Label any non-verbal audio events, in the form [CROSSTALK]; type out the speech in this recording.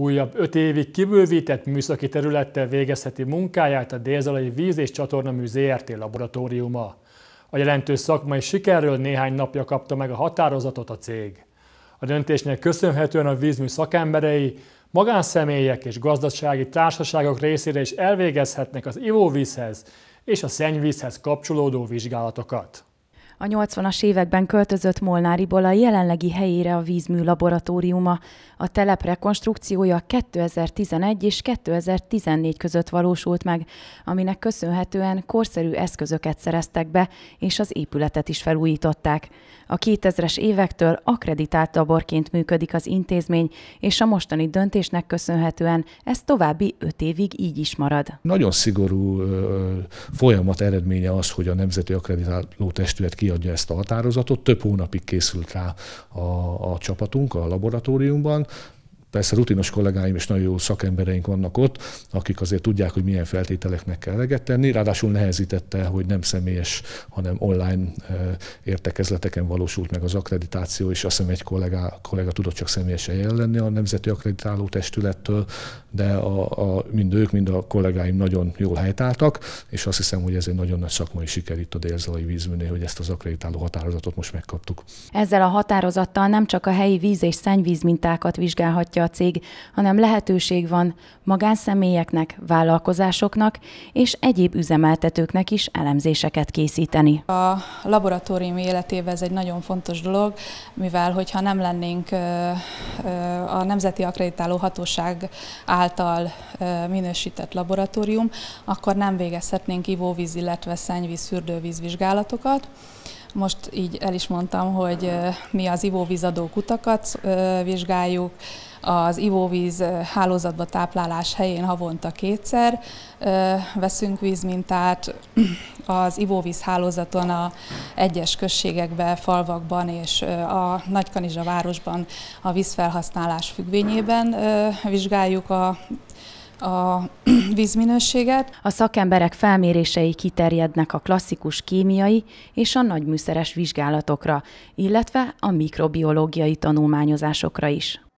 Újabb öt évig kibővített műszaki területtel végezheti munkáját a Délzalai Víz és Csatornamű ZRT laboratóriuma. A jelentős szakmai sikerről néhány napja kapta meg a határozatot a cég. A döntésnek köszönhetően a vízmű szakemberei magánszemélyek és gazdasági társaságok részére is elvégezhetnek az ivóvízhez és a szennyvízhez kapcsolódó vizsgálatokat. A 80-as években költözött Molnáriból a jelenlegi helyére a vízmű laboratóriuma. A telep rekonstrukciója 2011 és 2014 között valósult meg, aminek köszönhetően korszerű eszközöket szereztek be, és az épületet is felújították. A 2000-es évektől akreditált laborként működik az intézmény, és a mostani döntésnek köszönhetően ez további 5 évig így is marad. Nagyon szigorú folyamat eredménye az, hogy a Nemzeti Akreditáló Testület ki kiadja ezt a határozatot. Több hónapig készült rá a, a csapatunk a laboratóriumban, Persze rutinos kollégáim és nagyon jó szakembereink vannak ott, akik azért tudják, hogy milyen feltételeknek kell eleget tenni, ráadásul nehezítette, hogy nem személyes, hanem online eh, értekezleteken valósult meg az akkreditáció, és azt hiszem egy kollégá, kollega tudott csak személyesen jelenni a Nemzeti Akkreditáló Testülettől, de a, a, mind ők, mind a kollégáim nagyon jól helytáltak, és azt hiszem, hogy ez egy nagyon nagy szakmai siker itt a délzalai vízműnél, hogy ezt az akkreditáló határozatot most megkaptuk. Ezzel a határozattal nem csak a helyi víz és szennyvízmintákat vizsgálhatja támogatja a cég, hanem lehetőség van magánszemélyeknek, vállalkozásoknak és egyéb üzemeltetőknek is elemzéseket készíteni. A laboratórium életében ez egy nagyon fontos dolog, mivel hogyha nem lennénk a Nemzeti Akreditáló Hatóság által minősített laboratórium, akkor nem végezhetnénk ivóvíz, illetve szennyvíz, szürdővíz vizsgálatokat. Most így el is mondtam, hogy mi az ivóvízadó kutakat vizsgáljuk, az ivóvíz hálózatba táplálás helyén havonta kétszer veszünk vízmintát, [CLEARS THROAT] az ivóvíz hálózaton a egyes községekben, falvakban és a Nagykanizsa városban a vízfelhasználás függvényében vizsgáljuk a a [CLEARS THROAT] vízminőséget. A szakemberek felmérései kiterjednek a klasszikus kémiai és a nagyműszeres vizsgálatokra, illetve a mikrobiológiai tanulmányozásokra is.